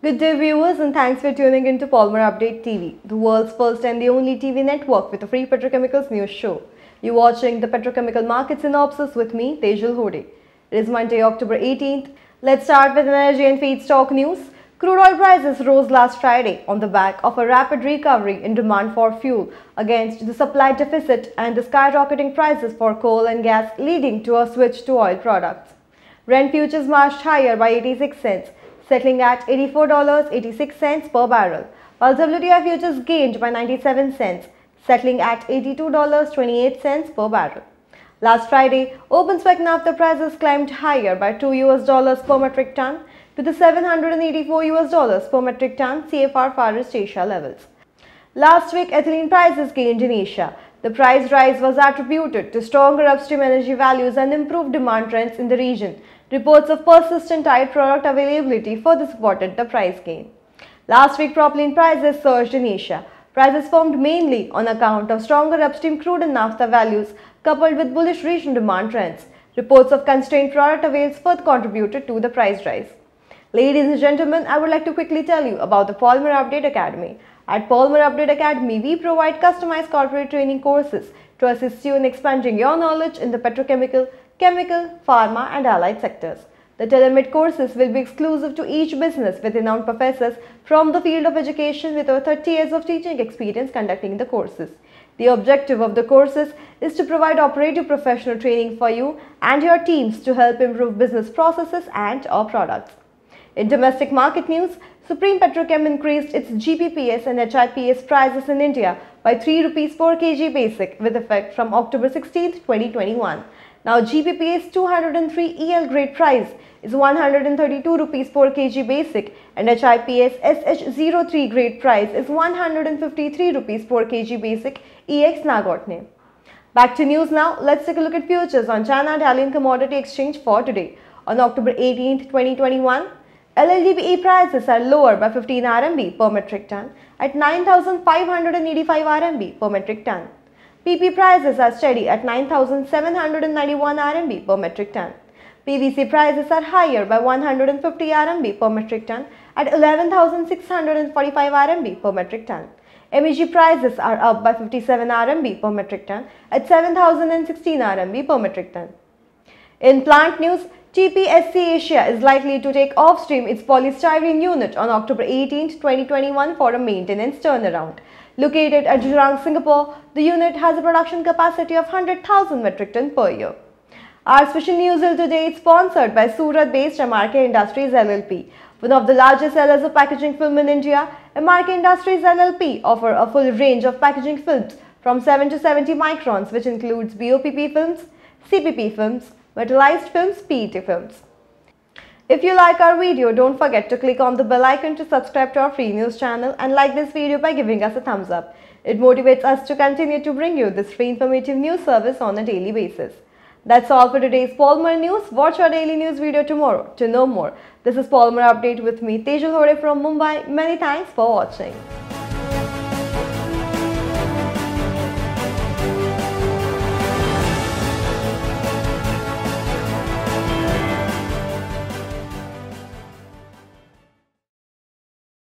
Good day viewers and thanks for tuning in to Palmer Update TV, the world's first and the only TV network with a free petrochemicals news show. You're watching the petrochemical market synopsis with me, Tejal Hode. It is Monday, October 18th. Let's start with energy and feedstock news. Crude oil prices rose last Friday on the back of a rapid recovery in demand for fuel against the supply deficit and the skyrocketing prices for coal and gas leading to a switch to oil products. Brent futures marched higher by 86 cents settling at $84.86 per barrel, while WTI futures gained by 97 cents, settling at $82.28 per barrel. Last Friday, open spec naphtha prices climbed higher by 2 US dollars per metric ton to the 784 US dollars per metric ton CFR Far East Asia levels. Last week, ethylene prices gained in Asia. The price rise was attributed to stronger upstream energy values and improved demand trends in the region, reports of persistent tight product availability further supported the price gain. Last week, propylene prices surged in Asia. Prices formed mainly on account of stronger upstream crude and naphtha values coupled with bullish region demand trends. Reports of constrained product avails further contributed to the price rise. Ladies and gentlemen, I would like to quickly tell you about the Polymer Update Academy. At Polymer Update Academy, we provide customized corporate training courses to assist you in expanding your knowledge in the petrochemical, chemical, pharma and allied sectors. The telemed courses will be exclusive to each business with renowned professors from the field of education with over 30 years of teaching experience conducting the courses. The objective of the courses is to provide operative professional training for you and your teams to help improve business processes and or products. In domestic market news, Supreme Petrochem increased its GPPS and HIPS prices in India by 3 rupees per kg basic with effect from October 16, 2021. Now GBPA's 203 EL grade price is 132 rupees per kg basic and HIPS SH03 grade price is 153 rupees per kg basic EX Nagotne. Back to news now, let's take a look at futures on China Italian Commodity Exchange for today. On October 18, 2021, LLDBE prices are lower by 15 RMB per metric ton at 9585 RMB per metric ton. PP prices are steady at 9,791 RMB per metric ton. PVC prices are higher by 150 RMB per metric ton at 11,645 RMB per metric ton. MEG prices are up by 57 RMB per metric ton at 7,016 RMB per metric ton. In plant news, TPSC Asia is likely to take off stream its polystyrene unit on October 18, 2021 for a maintenance turnaround. Located at Jurong, Singapore, the unit has a production capacity of 100,000 metric ton per year. Our special news till today is sponsored by Surat-based MRK Industries LLP. One of the largest sellers of packaging film in India, MRK Industries LLP offer a full range of packaging films from 7 to 70 microns which includes BOPP films, CPP films, metallized films, PET films. If you like our video, don't forget to click on the bell icon to subscribe to our free news channel and like this video by giving us a thumbs up. It motivates us to continue to bring you this free informative news service on a daily basis. That's all for today's Palmer News. Watch our daily news video tomorrow to know more. This is Palmer Update with me Tejal Hore from Mumbai. Many thanks for watching.